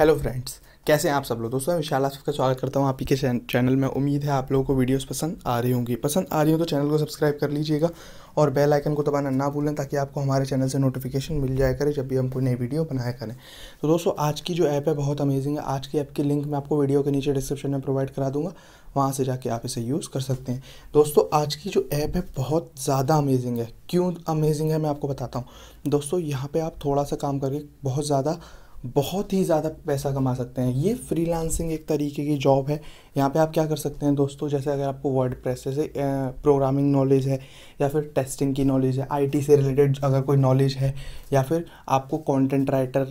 hello friends कैसे हैं आप सब लोग दोस्तों मैं विशाल आप सबका स्वागत करता हूं आप ही के चैनल में उम्मीद है आप लोगों को वीडियोस पसंद आ रही होंगी पसंद आ रही हो तो चैनल को सब्सक्राइब कर लीजिएगा और बेल आइकन को दबाना ना भूलें ताकि आपको हमारे चैनल से नोटिफिकेशन मिल जाए करें जब भी हम कोई नई वीडियो बनाया करें तो दोस्तों आज की जो ऐप है बहुत अमेजिंग है आज की ऐप की लिंक मैं आपको वीडियो के नीचे डिस्क्रिप्शन में प्रोवाइड करा दूँगा वहाँ से जाके आप इसे यूज़ कर सकते हैं दोस्तों आज की जो ऐप है बहुत ज़्यादा अमेजिंग है क्यों अमेजिंग है मैं आपको बताता हूँ दोस्तों यहाँ पर आप थोड़ा सा काम करके बहुत ज़्यादा बहुत ही ज़्यादा पैसा कमा सकते हैं ये फ्रीलांसिंग एक तरीके की जॉब है यहाँ पे आप क्या कर सकते हैं दोस्तों जैसे अगर आपको वर्ड प्रेस जैसे प्रोग्रामिंग नॉलेज है या फिर टेस्टिंग की नॉलेज है आईटी से रिलेटेड अगर कोई नॉलेज है या फिर आपको कंटेंट राइटर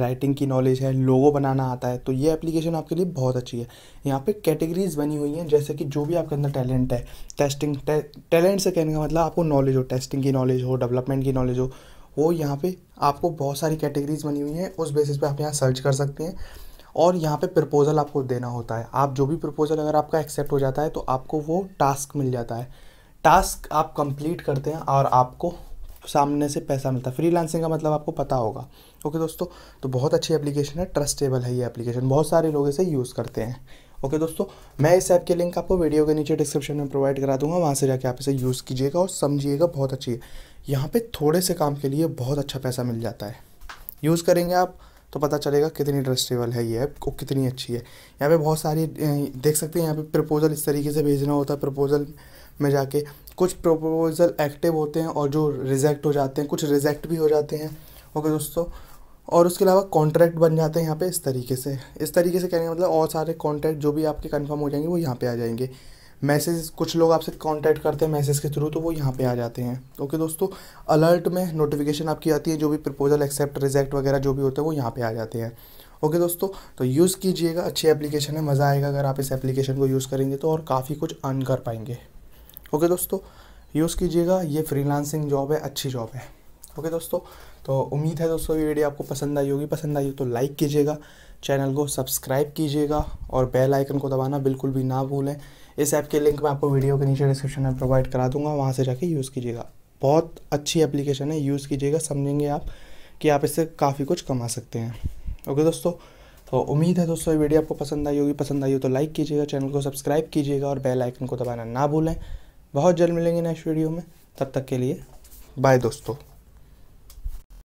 राइटिंग की नॉलेज है लोगो बनाना आता है तो ये एप्लीकेशन आपके लिए बहुत अच्छी है यहाँ पर कैटेगरीज बनी हुई हैं जैसे कि जो भी आपके अंदर टैलेंट है टेस्टिंग टैलेंट से कहने का मतलब आपको नॉलेज हो टेस्टिंग की नॉलेज हो डेवलपमेंट की नॉलेज हो वो यहाँ पे आपको बहुत सारी कैटेगरीज़ बनी हुई हैं उस बेसिस पे आप यहाँ सर्च कर सकते हैं और यहाँ पे प्रपोज़ल आपको देना होता है आप जो भी प्रपोज़ल अगर आपका एक्सेप्ट हो जाता है तो आपको वो टास्क मिल जाता है टास्क आप कंप्लीट करते हैं और आपको सामने से पैसा मिलता है फ्रीलांसिंग का मतलब आपको पता होगा ओके दोस्तों तो बहुत अच्छी एप्लीकेशन है ट्रस्टेबल है ये एप्लीकेशन बहुत सारे लोग इसे यूज़ करते हैं ओके दोस्तों मैं इस ऐप के लिंक आपको वीडियो के नीचे डिस्क्रिप्शन में प्रोवाइड करा दूंगा वहाँ से जाके आप इसे यूज़ कीजिएगा और समझिएगा बहुत अच्छी है यहाँ पर थोड़े से काम के लिए बहुत अच्छा पैसा मिल जाता है यूज़ करेंगे आप तो पता चलेगा कितनी ट्रस्टेबल है ये ऐप को कितनी अच्छी है यहाँ पे बहुत सारी देख सकते हैं यहाँ पे प्रपोज़ल इस तरीके से भेजना होता है प्रपोज़ल में जाके कुछ प्रपोज़ल एक्टिव होते हैं और जो रिजेक्ट हो जाते हैं कुछ रिजेक्ट भी हो जाते हैं ओके दोस्तों और उसके अलावा कॉन्ट्रैक्ट बन जाते हैं यहाँ पे इस तरीके से इस तरीके से कहने का मतलब और सारे कॉन्ट्रैक्ट जो भी आपके कन्फर्म हो जाएंगे वो यहाँ पे आ जाएंगे मैसेज कुछ लोग आपसे कॉन्टैक्ट करते हैं मैसेज के थ्रू तो वो यहाँ पे आ जाते हैं ओके दोस्तों अलर्ट में नोटिफिकेशन आपकी आती है जो भी प्रपोजल एक्सेप्ट रिजेक्ट वगैरह जो भी होता है वो यहाँ पे आ जाते हैं ओके दोस्तों तो यूज़ कीजिएगा अच्छी एप्लीकेशन है मज़ा आएगा अगर आप इस एप्लीकेशन को यूज़ करेंगे तो और काफ़ी कुछ अर्न कर पाएंगे ओके दोस्तों यूज़ कीजिएगा ये फ्रीलांसिंग जॉब है अच्छी जॉब है ओके दोस्तों तो उम्मीद है दोस्तों ये वीडियो आपको पसंद आई होगी पसंद आई हो तो लाइक कीजिएगा चैनल को सब्सक्राइब कीजिएगा और बेल आइकन को दबाना बिल्कुल भी ना भूलें इस ऐप के लिंक मैं आपको वीडियो के नीचे डिस्क्रिप्शन में प्रोवाइड करा दूंगा वहाँ से जाके यूज़ कीजिएगा बहुत अच्छी एप्लीकेशन है यूज़ कीजिएगा समझेंगे आप कि आप इससे काफ़ी कुछ कमा सकते हैं ओके दोस्तों तो उम्मीद है दोस्तों ये वीडियो आपको पसंद आई होगी पसंद आई हो तो लाइक कीजिएगा चैनल को सब्सक्राइब कीजिएगा और बेल आइकन को दबाना ना भूलें बहुत जल्द मिलेंगे नेक्स्ट वीडियो में तब तक के लिए बाय दोस्तों